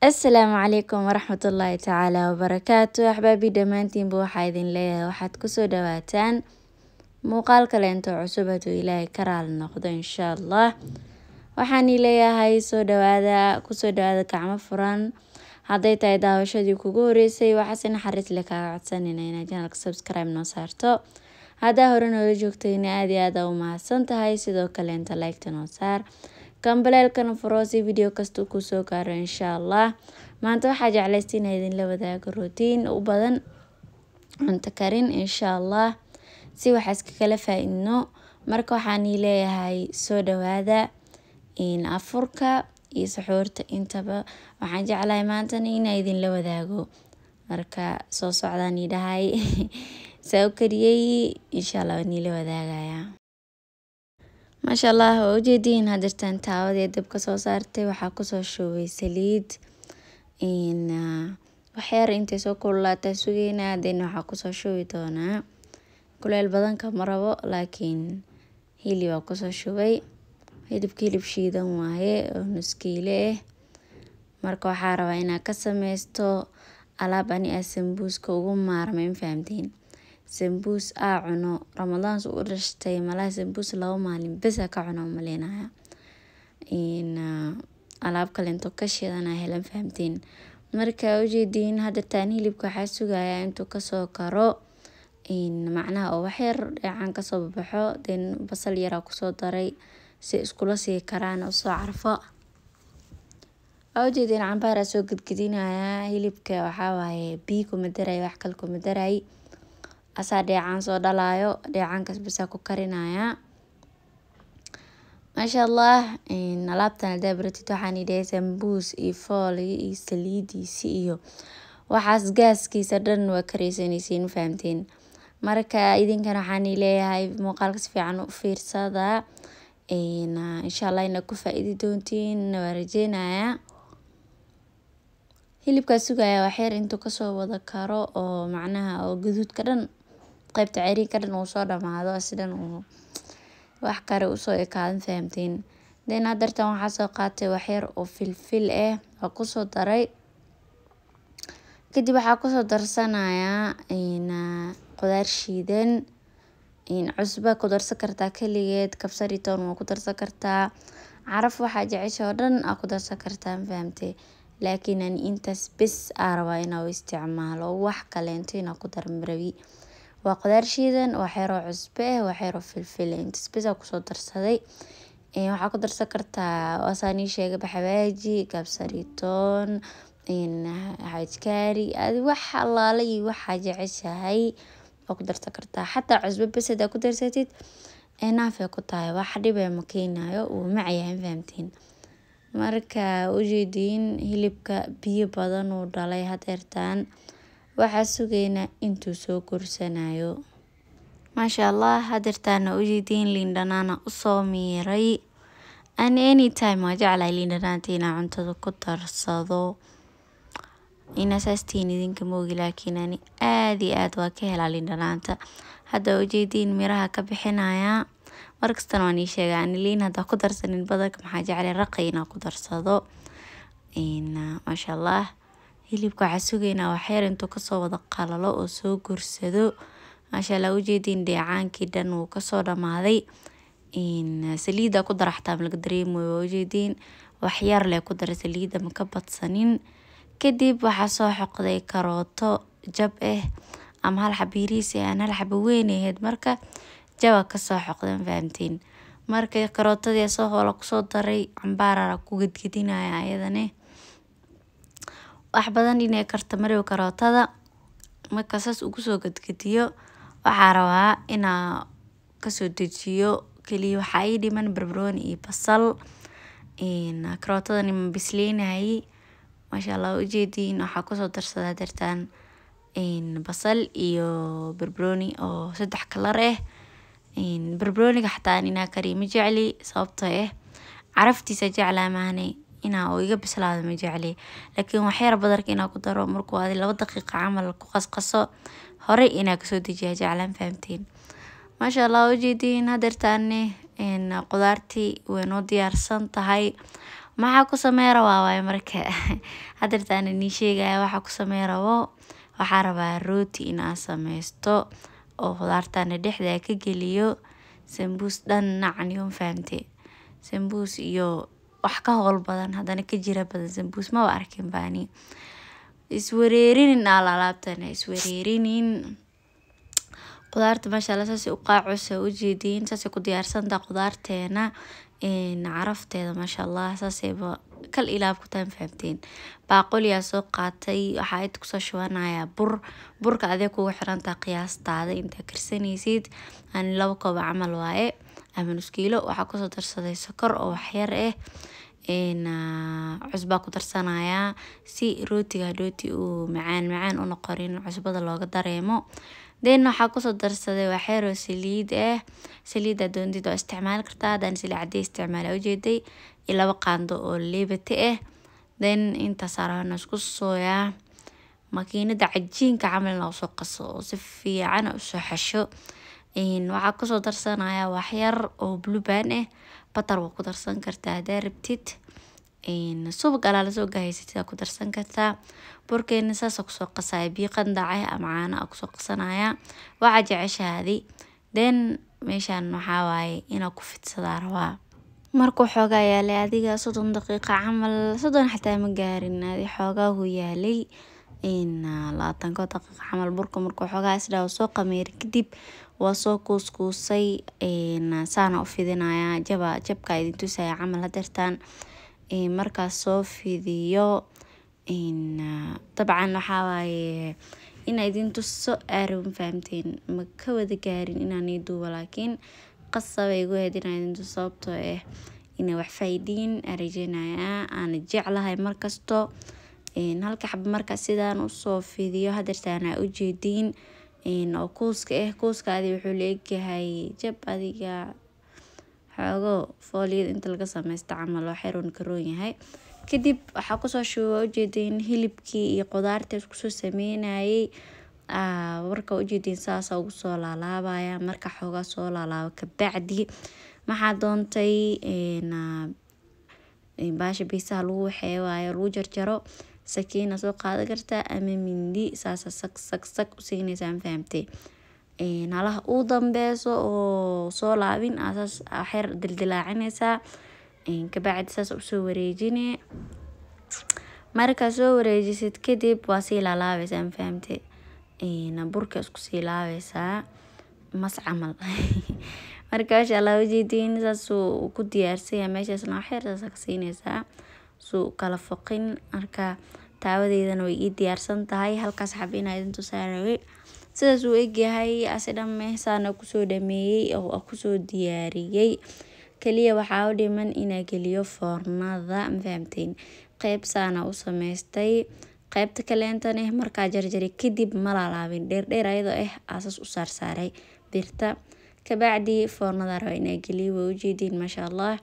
asalaamu calaykum waraxmatullaahi tacaala wabarakaatu axbaabii dhammaantiinba waxaa idin leeyahay waxaad kusoo dhawaataan muuqaal kaleento cusub hadduu ilaahay ka raali noqdo inshaa allah waxaan ii leeyahay soo dhawaada kusoo dhawaada gacmo furan hadday tahay daawashadii kugu horeysay waxaa si naxariis leh kaaga codsanayna inaad janalka subscribe noo saarto haddaa hore noola joogtayna aada iyo aada u mahadsan tahay sidoo kaleenta like-ta noo saar gambaleelkana furo video kastuu kusoo gaaro insha allah maanta waxaa jeclaystay inaa idinla wadaago rotiin u badan cunto karin insha allah si waxaa iskakala faa-idno marka waxaan ii leeyahay soo dhawaada afurka iyo saxuurta intaba waxaan jeclahay maantana inaa idinla wadaago marka soo socdaan ii dhahay saa u kariyay insha allah waan iila wadaagayaa Masha Allah waa ujeedin hadirtaan taawada ee dabka soo saarte waxaa kusoo shubay saliid ah, wax yar intay soo kululaato sugaynaa then waxaa kusoo shubi doonaa kuleel badanka kama rabo laakiin hili aan kusoo shubay hidibka hilib shiidan waaye oo nuskiile kiilo ah eh. marka waxaa rabaa inaa ka sameysto alaab ani aan sambuuska ugu maarmay ma fahamteen sanbuus aa cuno ramadhan suu udashtay malaha sanbuus lawa malin bes aa kacuno aan umaleynayaa. Alaab kaleto kashedan aa helen fahamteen. Marka ujeedin hada taan hilibka waxaa sugayaa intuu kasoo karo macnaha oo wax yar kasoo baxo then basal yar kusoo daray si ay iskulasii karaan usoo carfo. ujeedin canbaar aa soo gadgadinayaa hilibka waxaa waaye biya kumadarayi wax kale kumadarayi asaa dheecaan soo dhalaayo dheecaankaas basaa ku karinayaa maasha allah alaabtan hadaa baratid waxaan dhahay sambuus iyo fooligi iyo saliidiisi iyo waxaas gaaskiisa dhan waa kareysaneysiin mafahamteen marka idinkan waxaan leeyahay muuqaalka si fiican u fiirsada ah, insha allah ina ku faa doontiin waa rajeynayaa hilibkaa sugaya waa intuu kasoo wada karo oo macnaha oo guduudka dhan qeybta ceyrinka dhan uu soo dhamaado asidan uu wax kale usoo ekaadan fahamtiin then hadartan waxaa soo qaatay waxyar oo filfil ah eh, waa kusoo daray kadib waxaa kusoo darsanayaa ah, qudaar shiidan cusba ku darsan kartaa kaligeed kabsaritoon waa ku darsan kartaa caraf waxaa jecesha oo dhan aa ku darsan kartaa mafahamte laakiin ani intaas bes aa rabaa inaa isticmaalo wax kaleento inaa ku darmarabi waa qudaar shiidan waa xeero cusbo eh waa xeero filfil eh kusoo darsaday waxaa ku darsan kartaa saan ii sheegay xawaaji kabsariitoon wax alaala waxaa jeceshahay waa ku darsan kartaa xataa cusbe bes ku darsatid naafay ku tahay wax dhibee ma keenayo wuu macayahay mafahamtiin marka ujeediin hilibka biyo badan uu dhalay hadeertaan Waxan sugeyna intu sogorsanayo Mashallah hadertan ujedin liin danan usoo miiray ani anytime waa jeclahay liin dananta inan cuntada ku darsado sas tihin idinka moogi lakin ani aad iyo aad wan kahela liin dananta hada ujeediin miraha kabixinaya markastana wan ishega ani liin hadan kudarsanin badanka maxan jeclahay raqa inan kudarsado Mashallah hilibka waxaa sugeyna wax yar intuu kasoo wada qalalo oo soo gursado manshaa ujeedin dheecaankii dhan wuu kasoo dhamaaday uh, saliida ku dara xataa malaga dareemayo waa wax yar leh ku dara saliida maka badsanin kadib waxaa soo xoqday karooto jab ah ama hal xab yariis eh, aan hal xaba weyn ahayd marka jaba kasoo xoqdan fahamtiin marka karootadii asagoo la kusoo daray cambaarara ku gadgadinaya ayadane wax badan inay karto marow karootada marka saas uu gadgadiyo waxaa rabaa inaa kasoo dejiyo kaliya waxaa ii dhiman barbarooni iyo basal karootadani ma maasha allah ujeediin waxaa kusoo darsadaa dartaan basal iyo barbarooni oo saddex kalar eh barbarooniga xataa inaa kariyo ma jecli sababtoo ah caraftiisa jeclaa maane inaa oo iga bislaado ma jecli laakiin waxyar badarka inaa ku daro markuu adi laba daqiiqa camal ku qasqaso horey inaa kasoo dejiya jeclaan fahamtiin maasha allah ujeediin hadeertaane qudaartii way diyaarsan tahay maxaa ku samey rabaa waay marka hadeertaane nii sheegaya waxaa ku samey rabo waxaa rabaa rooti inaa sameysto oo qudaartaana dhexdaa ka geliyo sambuus dhan nacniyo um fahamte sambuus iyo wax ka howl badan haddana ka jira badan sambuus maba arkin baani iswareerinin ala alaabtan iswareerinin qudaarta mashaalla saasay u u ujeediin saasay ku diyaarsantaa qudaarteena carafteeda masha allah saasayba kal ilaa abkutaan fahamteen baaqoliyaa soo qaatay waxaa id kusoo shubanayaa bur burka adee kugu xirantaa qiyaastaada intaa karsanaysid an laba kooba camal waaye ama nuskiilo waxaa kusoo darsaday sokor oo waxyar eh. ah cusbaa ku darsanayaa si rootiga rooti uu macaan macaan u noqonin cusbada looga dareemo then waxaa kusoo darsaday waa xeero saliid ah eh. saliidaa doondid oo isticmaali kartaa hadaan saliid cadday isticmaala ujeeday iyo laba qaando oo leebate ah den intaas arahana isku sooyaa makiinada cajiinka camalna usoo qaso oo si fiican usoo xasho waxaa kusoo darsanaya waxyar oo blue baan ah eh. batar waa ku darsan kartaa hadaa rabtid subag alaa lasoo gaahaysid ku darsan kartaa burkeena saasoo kusoo qasaya biyo qandacah ama caana a kusoo qasanaya waxaa jeceshaadi den meeshaan maxaa waaye inaa ku fidsadaa rabaa markuu xoogaa yaalay adiga soddon daqiiqa camal soddon xataa ma gaarin adi xoogaahu yaalay labaatanko daqiiqa camal burka markuu xoogaa isdhaa soo qameeray kadib waa soo kuuskuusay saana u fidinaya jaba jabka idin camal ha hadeertaan Eh, markaas soo fidiyo dabcan ah, waxaa waaye inaa idin tuso aarabin fahamteen ma ka wada gaarin inaan ii duubo laakiin qasabay igu ahayd inaan idin tuso sababtoo ah eh, inay wax faa'iidiin aan rajeynayaa jeclahay markasto eh, halka xaba marka sidaan usoo fidiyo hadeerta anaa ujeediin oo kuuska ah kuuska adi wuxuu la egyahay jab adiga xoogo fooliyad inta laga sameysta camal waa xeroon karoon yahay kadib waxaa kusoo shuba ujeedeen hilibkii iyo qudaartii iskusoo sameynayay ah, warka ujeedeen saasa ugu soo laalaabaya marka xoogaa soo laalaabo kabacdi maxaa doontay ah, baasha biisaha lagu waxeewaayo lagu jarjaro sakiina soo qaadan kartaa ama mindi saasa sagsagsag usiineysa sag u ma fahamtee halaha uu dambeyso oo soo laabin aa saas xeer dildilaacinaysaa kabacdi saas usoo wareejine markaa soo wareejisid kadib waa sii laalaabeysaa mafahamte burka isku sii laabeysaa mas camal marka masha allah ujeediin saasuu ku diyaarsanya meeshaasna waa saasa ka siineysaa suu kala foqin marka taabadeydana way ii diyaarsan tahay halkaas xab inaa idin sidaas uu egyahay ase dhameehsaana kusoo dhameeyey oo kusoo diyaariyey kaliya waxaa u dhiman inaa geliyo foornada mafahamteen qeybsaana u sameystay qaybta kaleentan ah markaa jarjari kadib malalaabin dheerdheer ayadoo ah aasas u saarsaaray birta kabacdi foornada raba inaa geliyo waa ujeediin maasha allah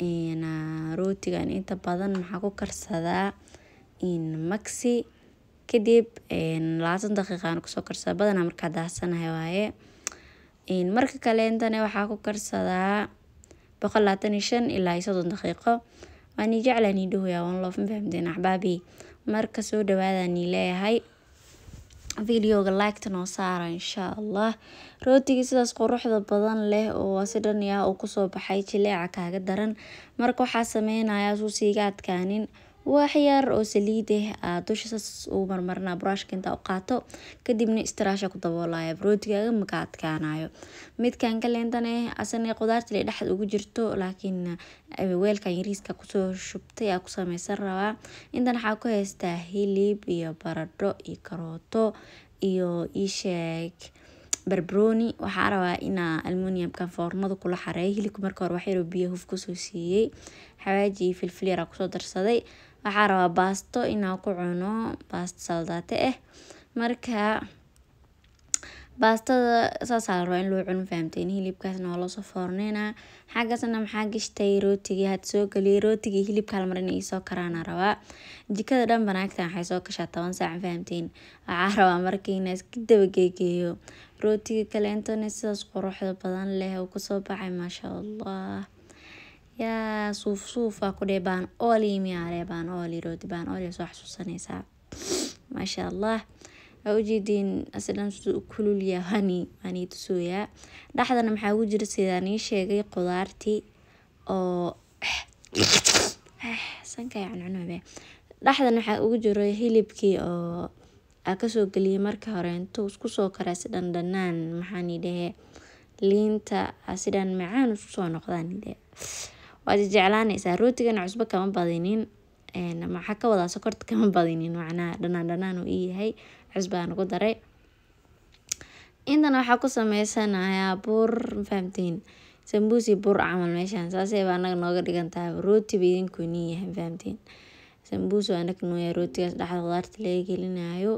ah, rootigan inta badan maxaa ku karsadaa maxi kadib labaatan daqiiqa aan kusoo karsadaa badanaa markaa daahsanahay waaye marka kaleentana waxaa ku karsadaa boqol labaatan iyo shan ilaa iyo soddon daqiiqo waan ii jeclaan ii dhahoyaa waan loofin fahamteen axbaabi marka soo dhawaadaan ii leeyahay videoga like-ta saara insha allah rootigii sidaas quruxda badan leh oo si uu kusoo baxay jileeca kaaga daran marka waxaa sameynayaa suusiiga adkaanin wax yar oo saliid eh ah, dusha saas ugu marmarinaa buraashka intaa u qaato kadibna istiraasha ku daboolaya barootigaaga maka adkaanayo midkan kaleentana eh, asana qudaarta dhexda ugu jirto laakiin weelkan yariiska kusoo shubtay aa ku sameysan rabaa intan waxaa ku haystaa hilib iyo baradho iyo karooto iyo isheeg barbarooni waxaa rabaa inaa almoniumkan foornada kula xareeyo hilibka marka hore waxyaro biyo huf kusoo siiyey xawaaji iyo filfil kusoo darsaday waxaa rabaa baasto inaan ku cuno baasto saldaate ah. marka baastada saas ayaa larabaa in loo cuno fahamteen hilibkaasna waa lasoo foorneynaa. Xagasna maxaa gashtay rootigii had soo galiyay rootigii hilibka hal mar in iisoo rabaa. Jikada dhan banaagtan waxay soo gashaa toban saac fahamteen. Waxaa rabaa markii inaan iska daba Rootiga kaleentona sidaas quruxda badan leh uu kasoo baxay maashaa allah yaa suuf suufa ku dhehe baan oli miyaadhe baan oli roodi baan oli soo xasuusaneysaa maasha allah waa ujeediin asidhan siduu u hani waan tusooyaa dhexdana maxaa ugu jira sidaan ii sheegay qudaartii oo sankay cancunube dhexdan waxaa ugu jiro hilibkii oo aa kasoo geliyay marka hore intuu isku soo karay si dhandhanaan maxaani dhehe liinta sidhaan macaan isku soo noqdaani dhehe waad jeclaaneysaa rootigana cusbo kama badinin maxaa ka wadaa sokorta kama badinin macnaha dhanaan dhanaanu iyahay cusbaan ugu daray intana waxaa ku sameysanayaa buur mafahamtiin sambuusi buur camal meeshaan saaseyba anaga nooga dhigan rooti ba idinkuu yahay mafahamtiin sambuus waa nag nooya rootigaas dhexda qudaarta laga gelinayo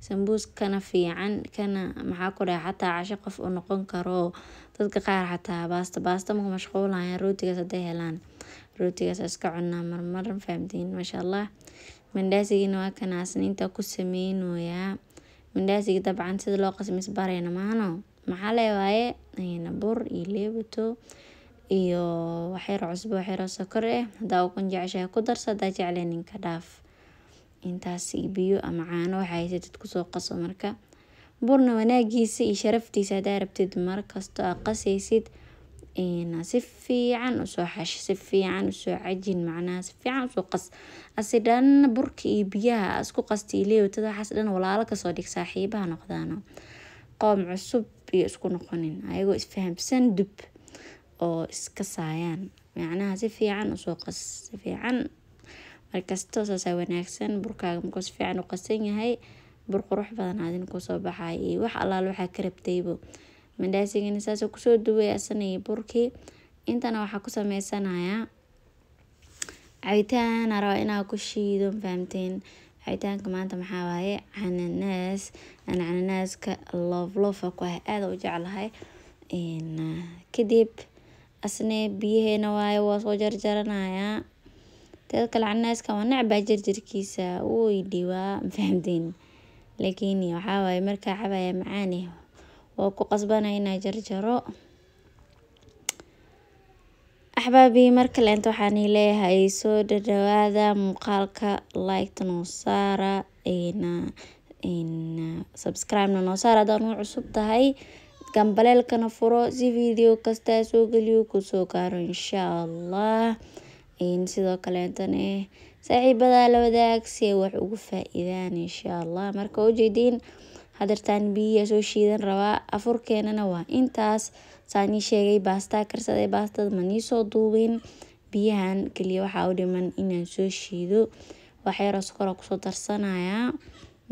sambuus kana fiican kana maxaa ku dhahay xataa casho qof u noqon karo dadka qaar xataa baasto baasto marka mashquulahayaan rootigaas haday helaan rootigaas iska cunaa marmaran fahamtiin maasha allah mandaasigana waa kana asniinta ku sameynooyaa mandaasiga dabcan sida loo qasmo isbarayna maahano maxaa le waaye bur iyo leebato iyo waxyaro cusbo waxyaro sokor eh hadaa ukun jeceshahay ku darso hadaa jecleenin ninka dhaaf intaas biyo ama caano waxa haysatid kusoo qaso marka burna wanaagiisa iyo sharaftiisa hadaa rabtid mar kasta aa qaseysid sifiican usoo xashi sifiican usoo cajin macnaha sifiican usoo qas asi dhan burka iyo biyaha aa isku qasti iyo waxaas dhan walaalo kasoo dhig saaxiibaha noqdaano qoom cusub iyo isku noqonin ayagoo isfahamsan dub oo iska saayaan macnaha sifiican usoo qas sifiican markasto saas wanaagsan burkaaga markuu sifiican u qasan yahay bur qurux badan hadin kusoo baxay iyo wax allaal waxaa ka rabtaybo mandaasigana saasoo kusoo duway asanaya burkii intana waxaa ku sameysanayaa cabitaan araba inaa ku shiido fahamteen cabitaanka maanta maxaa waaye cananaas aan cananaaska loofloofa ku aada u jeclahay ah, kadib asne biyaheena waaye waa soo jarjaranayaa teed kale cananaaska waa necbaa jarjarkiisa way dhiwaa mafahamteen lakin waxaa waye markaa cabaya macaan waa eh, ku qasbanaya inaa jarjaro. Axbaabey mar kale inta waxaan ihi leeyahay soo dhadhawaada muuqaalka like na noo saara subscribe na noo saar hadaa noo cusub tahay gambaleelkana furo si video kasta soo galiyo kusoo gaaro insha allah. Sidoo kaleetana. Eh, saaxiibada la wadaag si ay wax uga faa'iidaan insha allah marka ujeedin hadartaan biyiyaa soo shiidan rabaa afurkeenana waa intaas saan ii sheegay baastaa karsaday baastada ma soo duubin biyahan kaliya waxaa u dhiman inaan soo shiido waxyaro sokora kusoo darsanayaa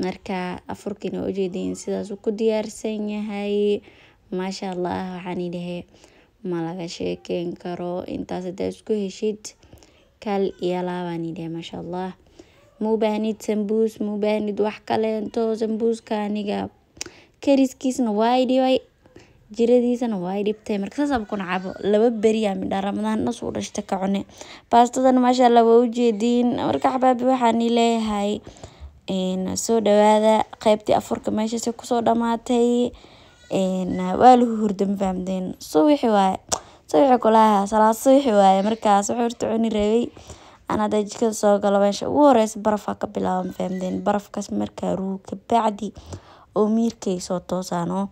marka afurkiina waa sidaas ku diyaarsan yahay maasha allah waxaan idhahe ma laga sheekeyn karo intaas hadaa isku heshid kal iyo labaanide maasha allah muubahnid sambuus muubahnid wax kaleento sambuuska aniga kariskiisna waa dhibay jiradiisana waa dhibtay marka saasaba kuna cabo laba beriyaa midha ramadaan nasuu dhashta ka cune baastadan maasha waa ujeediin marka xabaabi waxaani leeyahay soo dhawaada qeybtii afurka meeshaasi kusoo dhamaatay waa lahu hurda ma fahamteen soo wixii waaye Sawirkan wuxuu kulahayaa salaad subixi waye markas wuxuu horta cuni rawe an hada jikada sogale mesha uguhoreyso baraf an kabilawe mafahamteen barafkas markaa rugo kabacdi oo miyirka ay sotosan oo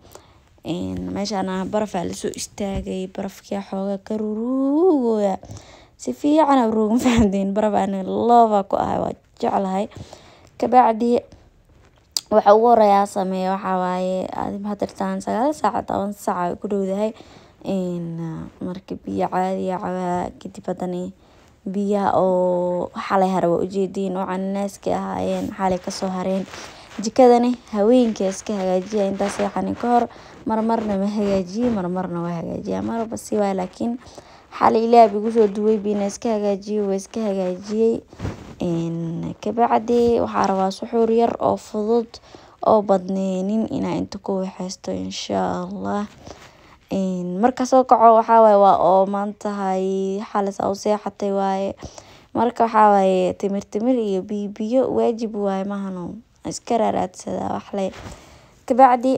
meshan baraf aa laso istage barafki aa xoga karurugoya sifican aa baraf aniga love an kuahay wan jeclahay kabacdi waxa ugu horeyo an sameyo waxa waye hada rabtan sagal sac tawan sac ayay Uh, marki biya caadi aa cabaa kadib hadane biyaha oo xalay hore waa ujeedin oo cananaaska ahaayen xalay kasoo hareen. Jikadane haweenki ayaa iska hagaajiyaa intaas seexanin kahor marmarna ma hagaajiye marmarna waan hagaajiyaa mar si waye lakin xalay Ilaah baa igu soo duwe inaan iska hagaajiyo waan iska hagaajiyey kabacdi waxaan rabaa suxuun yar oo fudud oo badneynin inaa inta ku waxeysto inshaa Allah marka soo kaco waxaa waaye waa oo maantahay xalas aa useexatay waaye marka waxaa waaye timir timir iyo biyo waajib waaye mahano iska raaraadsada waxle kabacdi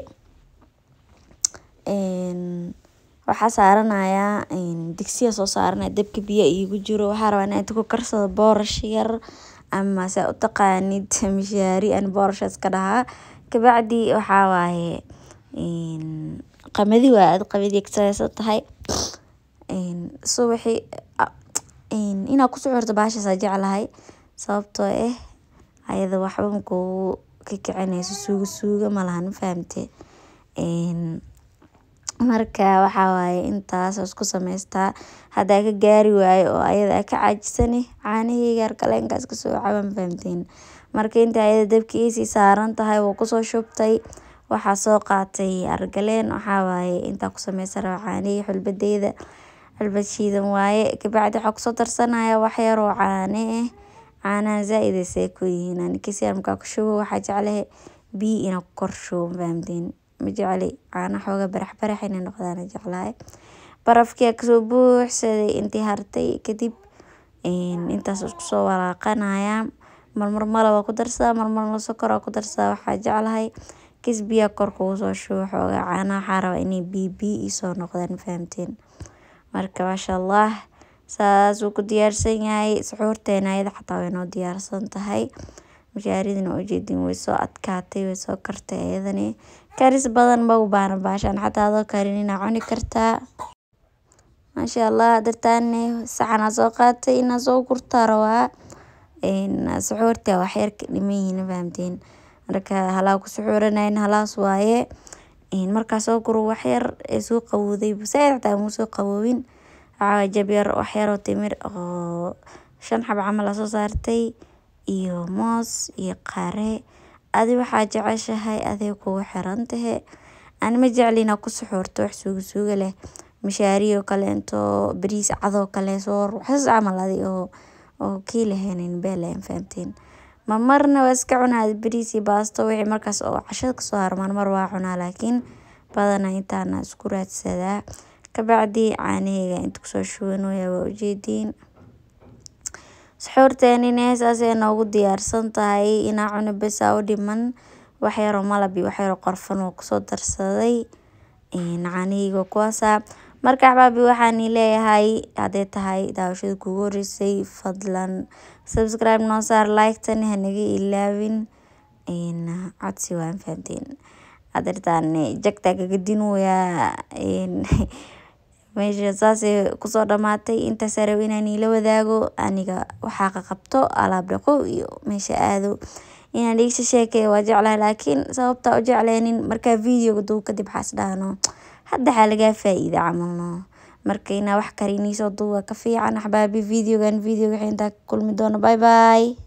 waxaa saaranayaa digsiya soo saaranaya dabka biya iigu jiro waxaa rabaa inaa inta ku karsado boorash yar ama saa utaqaanid mishaari an boorashaas ka dhahaa kabacdi waxaa waaye qamadi waye adhi qamadi egsasaad tahay. so wixi inaa kusocorto bahashas jeclahay sababtoo eh ayada waxba makukicineyso suuga suuga malahan mafahamte. Marka waxaa waye intaas oo isku sameysata hadaa kagaari waayo oo ayada ka caajisani caanaheyga reer galeenka iska soo cawaa Marka inta ayada dabka ii saaran tahay waa kusoo shubtay. Waxaa soo qaatay argaleen waxaa waaye intaa ku sameysan rabo caanihi xulbadeyda. Xulbad shiidan waaye. Kabacdi waxaa kusoo darsanaya waxyaroo caane oo caana eh. Caanaha zaaid ay seeko yihiin. Aniga markaa ku shubo waxaa jeclahay biya inaan ku kor shubo mafahamteen. Majecli caanaha xoogaa barax barax inay noqdaan aan jeclahay. kasoo buuxsaday intii hartay kadib intaas isku walaaqanaya. Marmar malab ku darsadaa marmarna sokor ku darsadaa. Waxaa jeclahay markis biyaha kor kugushobo xogaa caanaha waxaa rabaa inaay biya biya isonoqdaan fahamteen. Marka Mashaalaah saas uu kudiyaarsan yahay suxuurteena ayada xataa wey noo diyaarsantahay. Mishaaridana ujeedin wey soo adkaatay wey soo kartay ayadana. Karis badan maubahna bahashan xataa adoo karinin cuni kartaa. Maashaalah hadirtane saxan aa soo qaatay in soo gurtaa rabaa. Suxuurti aa wax yar kadimanyihin fahamteen marka halaa kusocoranaynin halaas waaye markaa soo guro waxyar ee suu qawowday sait xitaa masoo qawoowin waxaa jabyar waxyar oo timir oo shan xabo camal soo saartay iyo moos iyo qare adi waxaa jeceshahay adee kugu xiran tahe ani ma jecli inaa ku soxoorto wax suuga leh mishaariyo kaleeto bariis cad oo kale soor waxaas camal adhi oo kii lahenin bee lehen mamarna waa iska cunaa bariis iyo baasto wixii markaas oo cashada kasoo harmaan mar waa cunaa laakiin badanaa intaana isku raadsadaa kabacdi caanaheyga inta kusoo shubanooya waa ujeediin suxuurteenina heesaas noogu diyaarsan tahay inaa cuno besa u dhiman wax malabi malab qorfan oo kusoo darsaday caanaheyga kuwaasaa marka axbaabi waxaan leeyahay haday tahay daawashada kugu horeysay fadlan subscribe noo saar like hanaga ilaawin codsi waa anfahanteen adeertaan jagtaa kaga dinooyaa meesha saasay kusoo dhamaatay intaas rab inaan ila wadaago aniga waxaa qaqabto alaab iyo meesha aado inaan dhiigsha sheekay waa jeclahay laakiin sababtaa u jecleenin markaa videoga duu kadib xaasdhaano hadda waxaa lagaa faa'iida camal no marka inaa wax karineyso duba kafiican waxbaa video-gan video waxay intaa ka kulmi doono bye bye